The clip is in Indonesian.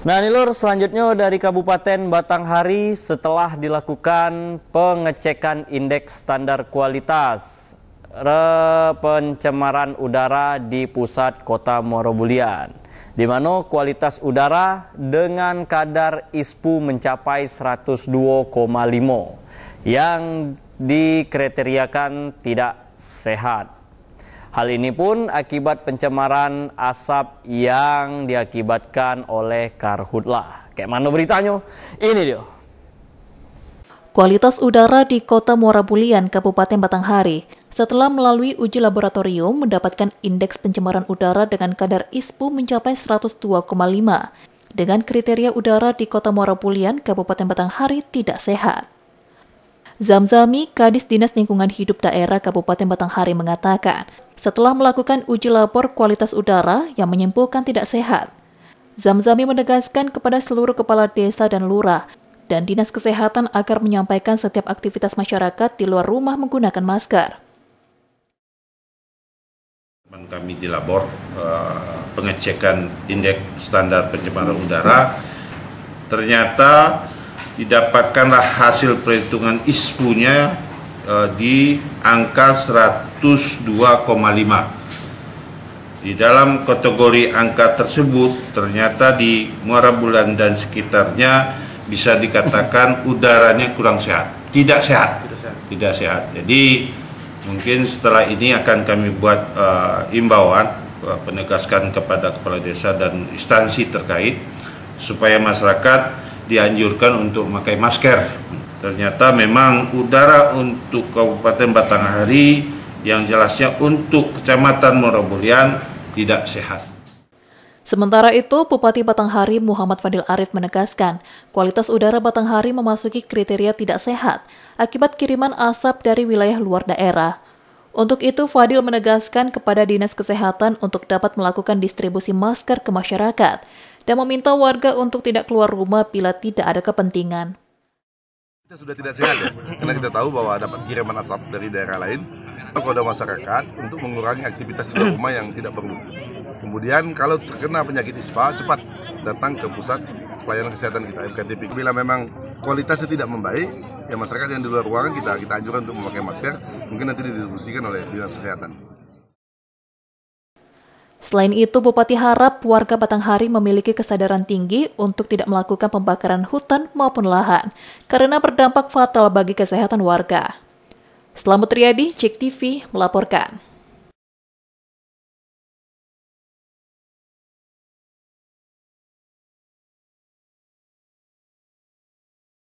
Nah, Nilur selanjutnya dari Kabupaten Batanghari setelah dilakukan pengecekan indeks standar kualitas pencemaran udara di pusat kota Morobulian, di mana kualitas udara dengan kadar ISPU mencapai 102,5 yang dikriteriakan tidak sehat. Hal ini pun akibat pencemaran asap yang diakibatkan oleh karhutlah. Kayak mana beritanya? Ini dia. Kualitas udara di kota Muara Bulian, Kabupaten Batanghari, setelah melalui uji laboratorium mendapatkan indeks pencemaran udara dengan kadar ISPU mencapai 102,5 dengan kriteria udara di kota Muara Bulian, Kabupaten Batanghari tidak sehat. Zamzami, Kadis Dinas Lingkungan Hidup Daerah Kabupaten Batanghari mengatakan, setelah melakukan uji lapor kualitas udara yang menyimpulkan tidak sehat, Zamzami menegaskan kepada seluruh kepala desa dan lurah dan dinas kesehatan agar menyampaikan setiap aktivitas masyarakat di luar rumah menggunakan masker. Kami di labor eh, pengecekan indeks standar pencemaran udara ternyata didapatkanlah hasil perhitungan ISPU-nya eh, di angka 102,5. Di dalam kategori angka tersebut ternyata di Muara Bulan dan sekitarnya bisa dikatakan udaranya kurang sehat, tidak sehat, tidak sehat. Tidak sehat. Jadi mungkin setelah ini akan kami buat uh, imbauan e, penegaskan kepada kepala desa dan instansi terkait supaya masyarakat dianjurkan untuk memakai masker. Ternyata memang udara untuk Kabupaten Batanghari yang jelasnya untuk Kecamatan Morobulian tidak sehat. Sementara itu, Bupati Batanghari Muhammad Fadil Arif menegaskan, kualitas udara Batanghari memasuki kriteria tidak sehat akibat kiriman asap dari wilayah luar daerah. Untuk itu, Fadil menegaskan kepada Dinas Kesehatan untuk dapat melakukan distribusi masker ke masyarakat dan meminta warga untuk tidak keluar rumah bila tidak ada kepentingan. Kita sudah tidak sehat ya, karena kita tahu bahwa ada kiriman asap dari daerah lain kepada masyarakat untuk mengurangi aktivitas di luar rumah yang tidak perlu. Kemudian kalau terkena penyakit ISPA, cepat datang ke pusat pelayanan kesehatan kita FKTP. Bila memang kualitasnya tidak membaik, ya masyarakat yang di luar ruangan kita kita anjurkan untuk memakai masker. Mungkin nanti didiskusikan oleh dinas kesehatan. Selain itu, Bupati harap warga Batanghari memiliki kesadaran tinggi untuk tidak melakukan pembakaran hutan maupun lahan, karena berdampak fatal bagi kesehatan warga. Selamat Riyadi, Cek TV, melaporkan.